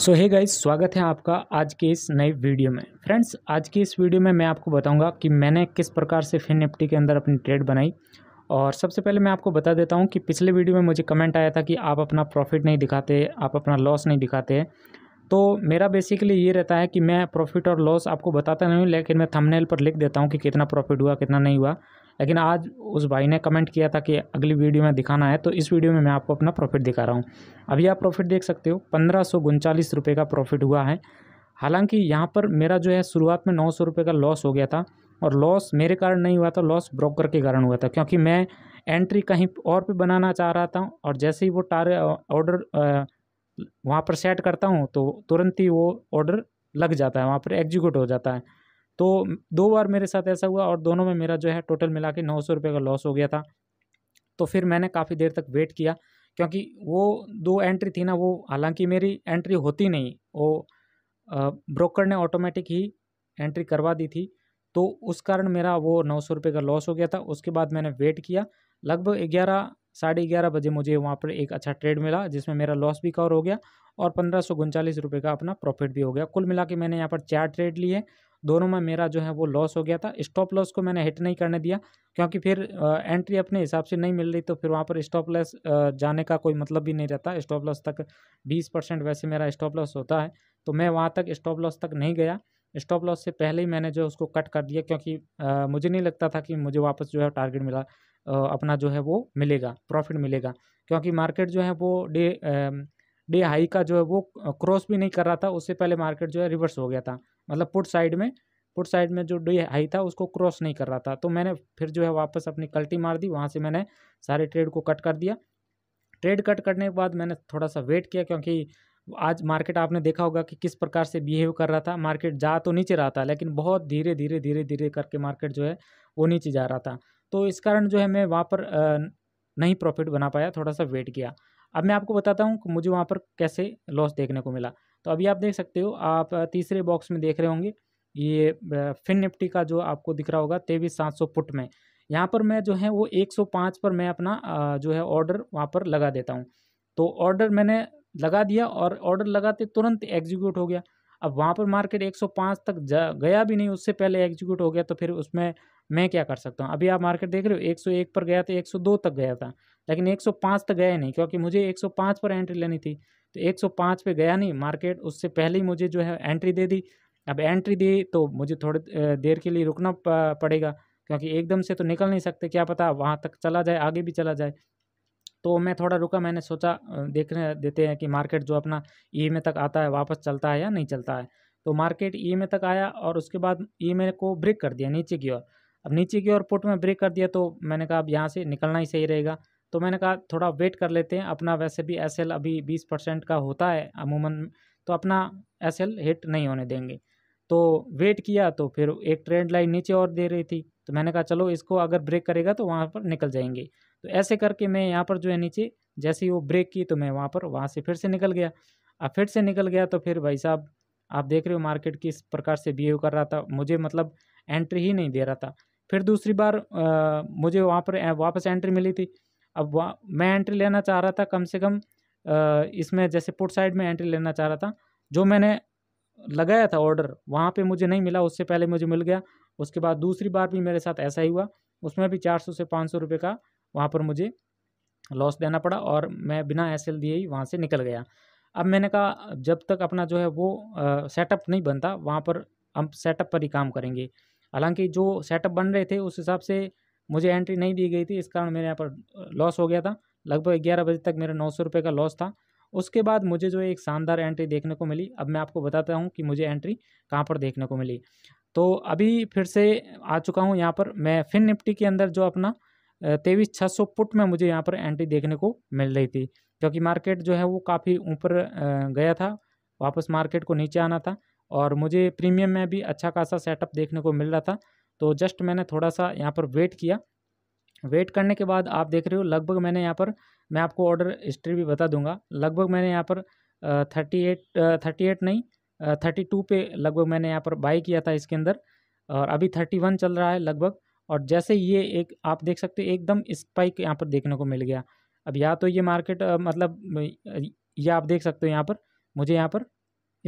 सो है गाइज स्वागत है आपका आज के इस नए वीडियो में फ्रेंड्स आज के इस वीडियो में मैं आपको बताऊंगा कि मैंने किस प्रकार से फिन निफ्टी के अंदर अपनी ट्रेड बनाई और सबसे पहले मैं आपको बता देता हूं कि पिछले वीडियो में मुझे कमेंट आया था कि आप अपना प्रॉफिट नहीं दिखाते आप अपना लॉस नहीं दिखाते तो मेरा बेसिकली ये रहता है कि मैं प्रॉफिट और लॉस आपको बताता नहीं लेकिन मैं थमनेल पर लिख देता हूँ कि कितना प्रॉफिट हुआ कितना नहीं हुआ लेकिन आज उस भाई ने कमेंट किया था कि अगली वीडियो में दिखाना है तो इस वीडियो में मैं आपको अपना प्रॉफिट दिखा रहा हूँ अभी आप प्रॉफिट देख सकते हो पंद्रह सौ उनचालीस रुपये का प्रॉफिट हुआ है हालांकि यहाँ पर मेरा जो है शुरुआत में नौ सौ रुपये का लॉस हो गया था और लॉस मेरे कारण नहीं हुआ था लॉस ब्रोकर के कारण हुआ था क्योंकि मैं एंट्री कहीं और पे बनाना चाह रहा था और जैसे ही वो टार ऑर्डर वहाँ पर सेट करता हूँ तो तुरंत ही वो ऑर्डर लग जाता है वहाँ पर एग्जीक्यूट हो जाता है तो दो बार मेरे साथ ऐसा हुआ और दोनों में मेरा जो है टोटल मिला के नौ सौ रुपये का लॉस हो गया था तो फिर मैंने काफ़ी देर तक वेट किया क्योंकि वो दो एंट्री थी ना वो हालांकि मेरी एंट्री होती नहीं वो ब्रोकर ने ऑटोमेटिक ही एंट्री करवा दी थी तो उस कारण मेरा वो नौ सौ रुपये का लॉस हो गया था उसके बाद मैंने वेट किया लगभग ग्यारह साढ़े ग्यारह बजे मुझे वहाँ पर एक अच्छा ट्रेड मिला जिसमें मेरा लॉस भी कवर हो गया और पंद्रह सौ उनचालीस रुपये का अपना प्रॉफिट भी हो गया कुल मिला के मैंने यहाँ पर चार ट्रेड लिए दोनों में मेरा जो है वो लॉस हो गया था स्टॉप लॉस को मैंने हिट नहीं करने दिया क्योंकि फिर एंट्री अपने हिसाब से नहीं मिल रही तो फिर वहाँ पर स्टॉप लॉस जाने का कोई मतलब भी नहीं रहता स्टॉप लॉस तक बीस परसेंट वैसे मेरा स्टॉप लॉस होता है तो मैं वहाँ तक स्टॉप लॉस तक नहीं गया स्टॉप लॉस से पहले ही मैंने जो उसको कट कर दिया क्योंकि मुझे नहीं लगता था कि मुझे वापस जो है टारगेट मिला अपना जो है वो मिलेगा प्रॉफिट मिलेगा क्योंकि मार्केट जो है वो डे डे हाई का जो है वो क्रॉस भी नहीं कर रहा था उससे पहले मार्केट जो है रिवर्स हो गया था मतलब पुट साइड में पुट साइड में जो डे हाई था उसको क्रॉस नहीं कर रहा था तो मैंने फिर जो है वापस अपनी कल्टी मार दी वहाँ से मैंने सारे ट्रेड को कट कर दिया ट्रेड कट करने के बाद मैंने थोड़ा सा वेट किया क्योंकि आज मार्केट आपने देखा होगा कि किस प्रकार से बिहेव कर रहा था मार्केट जा तो नीचे रहा था लेकिन बहुत धीरे धीरे धीरे धीरे करके मार्केट जो है वो नीचे जा रहा था तो इस कारण जो है मैं वहाँ पर नहीं प्रॉफिट बना पाया थोड़ा सा वेट किया अब मैं आपको बताता हूँ मुझे वहाँ पर कैसे लॉस देखने को मिला तो अभी आप देख सकते हो आप तीसरे बॉक्स में देख रहे होंगे ये फिन निफ्टी का जो आपको दिख रहा होगा तेईस सात सौ पुट में यहाँ पर मैं जो है वो एक सौ पाँच पर मैं अपना जो है ऑर्डर वहाँ पर लगा देता हूँ तो ऑर्डर मैंने लगा दिया और ऑर्डर लगाते तुरंत एग्जीक्यूट हो गया अब वहाँ पर मार्केट पाँच तक जा गया भी नहीं उससे पहले एग्जीक्यूट हो गया तो फिर उसमें मैं क्या कर सकता हूँ अभी आप मार्केट देख रहे हो 101 पर गया था 102 तक गया था लेकिन 105 तक गया नहीं क्योंकि मुझे 105 पर एंट्री लेनी थी तो 105 पे गया नहीं मार्केट उससे पहले ही मुझे जो है एंट्री दे दी अब एंट्री दी तो मुझे थोड़ी देर के लिए रुकना पड़ेगा क्योंकि एकदम से तो निकल नहीं सकते क्या पता वहाँ तक चला जाए आगे भी चला जाए तो मैं थोड़ा रुका मैंने सोचा देखने देते हैं कि मार्केट जो अपना ई e में तक आता है वापस चलता है या नहीं चलता है तो मार्केट ई e में तक आया और उसके बाद ई e में को ब्रेक कर दिया नीचे की ओर अब नीचे की ओर पुट में ब्रेक कर दिया तो मैंने कहा अब यहाँ से निकलना ही सही रहेगा तो मैंने कहा थोड़ा वेट कर लेते हैं अपना वैसे भी एस अभी बीस परसेंट का होता है अमूमन तो अपना एस हिट नहीं होने देंगे तो वेट किया तो फिर एक ट्रेंड लाइन नीचे और दे रही थी तो मैंने कहा चलो इसको अगर ब्रेक करेगा तो वहाँ पर निकल जाएंगे तो ऐसे करके मैं यहाँ पर जो है नीचे जैसे ही वो ब्रेक की तो मैं वहाँ पर वहाँ से फिर से निकल गया अब फिर से निकल गया तो फिर भाई साहब आप देख रहे हो मार्केट किस प्रकार से बिहेव कर रहा था मुझे मतलब एंट्री ही नहीं दे रहा था फिर दूसरी बार आ, मुझे वहाँ पर वापस एंट्री मिली थी अब मैं एंट्री लेना चाह रहा था कम से कम इसमें जैसे पुट साइड में एंट्री लेना चाह रहा था जो मैंने लगाया था ऑर्डर वहाँ पे मुझे नहीं मिला उससे पहले मुझे मिल गया उसके बाद दूसरी बार भी मेरे साथ ऐसा ही हुआ उसमें भी चार सौ से पाँच सौ रुपये का वहाँ पर मुझे लॉस देना पड़ा और मैं बिना एस दिए ही वहाँ से निकल गया अब मैंने कहा जब तक अपना जो है वो सेटअप नहीं बनता वहाँ पर हम सेटअप पर ही काम करेंगे हालांकि जो सेटअप बन रहे थे उस हिसाब से मुझे एंट्री नहीं दी गई थी इस कारण मेरे यहाँ पर लॉस हो गया था लगभग ग्यारह बजे तक मेरा नौ सौ रुपये का लॉस था उसके बाद मुझे जो एक शानदार एंट्री देखने को मिली अब मैं आपको बताता हूँ कि मुझे एंट्री कहाँ पर देखने को मिली तो अभी फिर से आ चुका हूँ यहाँ पर मैं फिन निफ्टी के अंदर जो अपना तेईस छः सौ पुट में मुझे यहाँ पर एंट्री देखने को मिल रही थी क्योंकि मार्केट जो है वो काफ़ी ऊपर गया था वापस मार्केट को नीचे आना था और मुझे प्रीमियम में भी अच्छा खासा सेटअप देखने को मिल रहा था तो जस्ट मैंने थोड़ा सा यहाँ पर वेट किया वेट करने के बाद आप देख रहे हो लगभग मैंने यहाँ पर मैं आपको ऑर्डर हिस्ट्री भी बता दूंगा लगभग मैंने यहाँ पर थर्टी एट थर्टी एट नहीं थर्टी टू पे लगभग मैंने यहाँ पर बाई किया था इसके अंदर और अभी थर्टी वन चल रहा है लगभग और जैसे ये एक आप देख सकते हो एकदम स्पाइक यहाँ पर देखने को मिल गया अब या तो ये मार्केट मतलब या आप देख सकते हो यहाँ पर मुझे यहाँ पर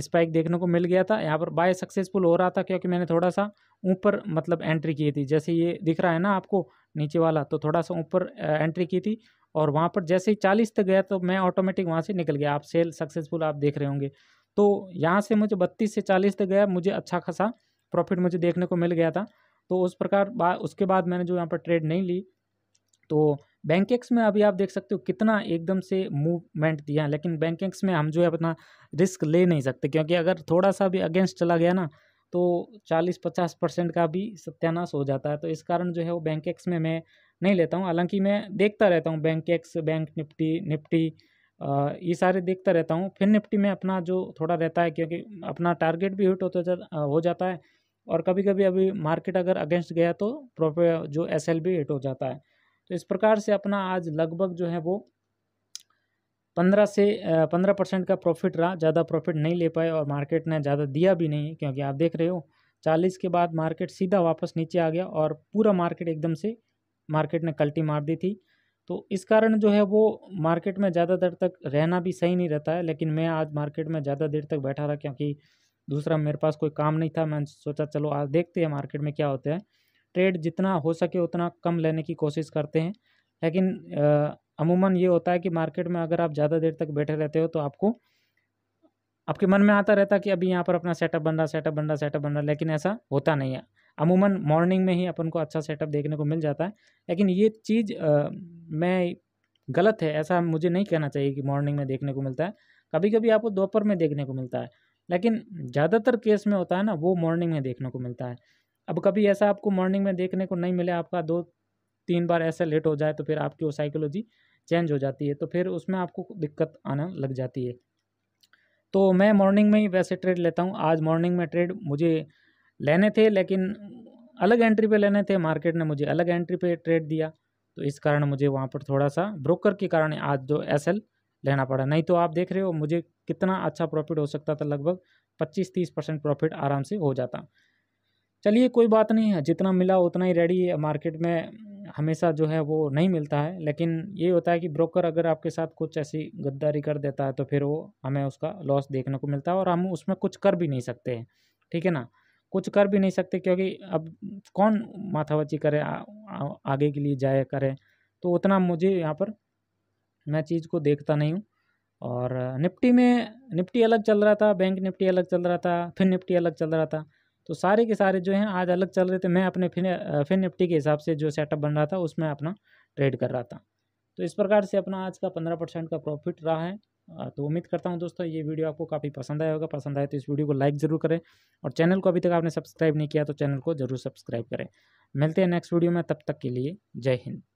स्पाइक देखने को मिल गया था यहाँ पर बाय सक्सेसफुल हो रहा था क्योंकि मैंने थोड़ा सा ऊपर मतलब एंट्री की थी जैसे ये दिख रहा है ना आपको नीचे वाला तो थोड़ा सा ऊपर एंट्री की थी और वहाँ पर जैसे ही चालीस तक गया तो मैं ऑटोमेटिक वहाँ से निकल गया आप सेल सक्सेसफुल आप देख रहे होंगे तो यहाँ से मुझे बत्तीस से चालीस तक गया मुझे अच्छा खासा प्रॉफिट मुझे देखने को मिल गया था तो उस प्रकार बा उसके बाद मैंने जो यहाँ पर ट्रेड नहीं ली तो बैंकेक्स में अभी आप देख सकते हो कितना एकदम से मूवमेंट दिया है लेकिन बैंकेक्स में हम जो है अपना रिस्क ले नहीं सकते क्योंकि अगर थोड़ा सा भी अगेंस्ट चला गया ना तो 40-50 परसेंट का भी सत्यानाश हो जाता है तो इस कारण जो है वो बैंकेक्स में मैं नहीं लेता हूँ हालांकि मैं देखता रहता हूँ बैंकेक्स बैंक निफ्टी निफ्टी ये सारे देखता रहता हूँ फिर निफ्टी में अपना जो थोड़ा रहता है क्योंकि अपना टारगेट भी हिट होता जा, हो जाता है और कभी कभी अभी मार्केट अगर अगेंस्ट गया तो प्रॉफिट जो एस हिट हो जाता है तो इस प्रकार से अपना आज लगभग जो है वो पंद्रह से पंद्रह परसेंट का प्रॉफिट रहा ज़्यादा प्रॉफिट नहीं ले पाए और मार्केट ने ज़्यादा दिया भी नहीं क्योंकि आप देख रहे हो चालीस के बाद मार्केट सीधा वापस नीचे आ गया और पूरा मार्केट एकदम से मार्केट ने कल्टी मार दी थी तो इस कारण जो है वो मार्केट में ज़्यादा देर तक रहना भी सही नहीं रहता है लेकिन मैं आज मार्केट में ज़्यादा देर तक बैठा रहा क्योंकि दूसरा मेरे पास कोई काम नहीं था मैंने सोचा चलो आज देखते हैं मार्केट में क्या होता है ट्रेड जितना हो सके उतना कम लेने की कोशिश करते हैं लेकिन अमूमन ये होता है कि मार्केट में अगर आप ज़्यादा देर तक बैठे रहते हो तो आपको आपके मन में आता रहता कि अभी यहाँ पर अपना सेटअप बन रहा सेटअप बन रहा सेटअप बन रहा लेकिन ऐसा होता नहीं है अमूमन मॉर्निंग में ही अपन को अच्छा सेटअप देखने को मिल जाता है लेकिन ये चीज़ मैं गलत है ऐसा मुझे नहीं कहना चाहिए कि मॉर्निंग में देखने को मिलता है कभी कभी आपको दोपहर में देखने को मिलता है लेकिन ज़्यादातर केस में होता है ना वो मॉर्निंग में देखने को मिलता है अब कभी ऐसा आपको मॉर्निंग में देखने को नहीं मिले आपका दो तीन बार ऐसा लेट हो जाए तो फिर आपकी वो साइकोलॉजी चेंज हो जाती है तो फिर उसमें आपको दिक्कत आना लग जाती है तो मैं मॉर्निंग में ही वैसे ट्रेड लेता हूँ आज मॉर्निंग में ट्रेड मुझे लेने थे लेकिन अलग एंट्री पे लेने थे मार्केट ने मुझे अलग एंट्री पे ट्रेड दिया तो इस कारण मुझे वहाँ पर थोड़ा सा ब्रोकर के कारण आज जो एस लेना पड़ा नहीं तो आप देख रहे हो मुझे कितना अच्छा प्रॉफिट हो सकता था लगभग 25-30 परसेंट प्रॉफिट आराम से हो जाता चलिए कोई बात नहीं है जितना मिला उतना ही रेडी मार्केट में हमेशा जो है वो नहीं मिलता है लेकिन ये होता है कि ब्रोकर अगर आपके साथ कुछ ऐसी गद्दारी कर देता है तो फिर वो हमें उसका लॉस देखने को मिलता है और हम उसमें कुछ कर भी नहीं सकते हैं ठीक है ना कुछ कर भी नहीं सकते क्योंकि अब कौन माथावची करे आ, आ, आगे के लिए जाए करे तो उतना मुझे यहाँ पर मैं चीज़ को देखता नहीं हूँ और निफ्टी में निफ्टी अलग चल रहा था बैंक निफ्टी अलग चल रहा था फिर निफ्टी अलग चल रहा था तो सारे के सारे जो हैं आज अलग चल रहे थे मैं अपने फिन फिन निफ्टी के हिसाब से जो सेटअप बन रहा था उसमें अपना ट्रेड कर रहा था तो इस प्रकार से अपना आज का पंद्रह परसेंट का प्रॉफिट रहा है तो उम्मीद करता हूँ दोस्तों ये वीडियो आपको काफ़ी पसंद आया होगा पसंद आए तो इस वीडियो को लाइक ज़रूर करें और चैनल को अभी तक आपने सब्सक्राइब नहीं किया तो चैनल को ज़रूर सब्सक्राइब करें मिलते हैं नेक्स्ट वीडियो में तब तक के लिए जय हिंद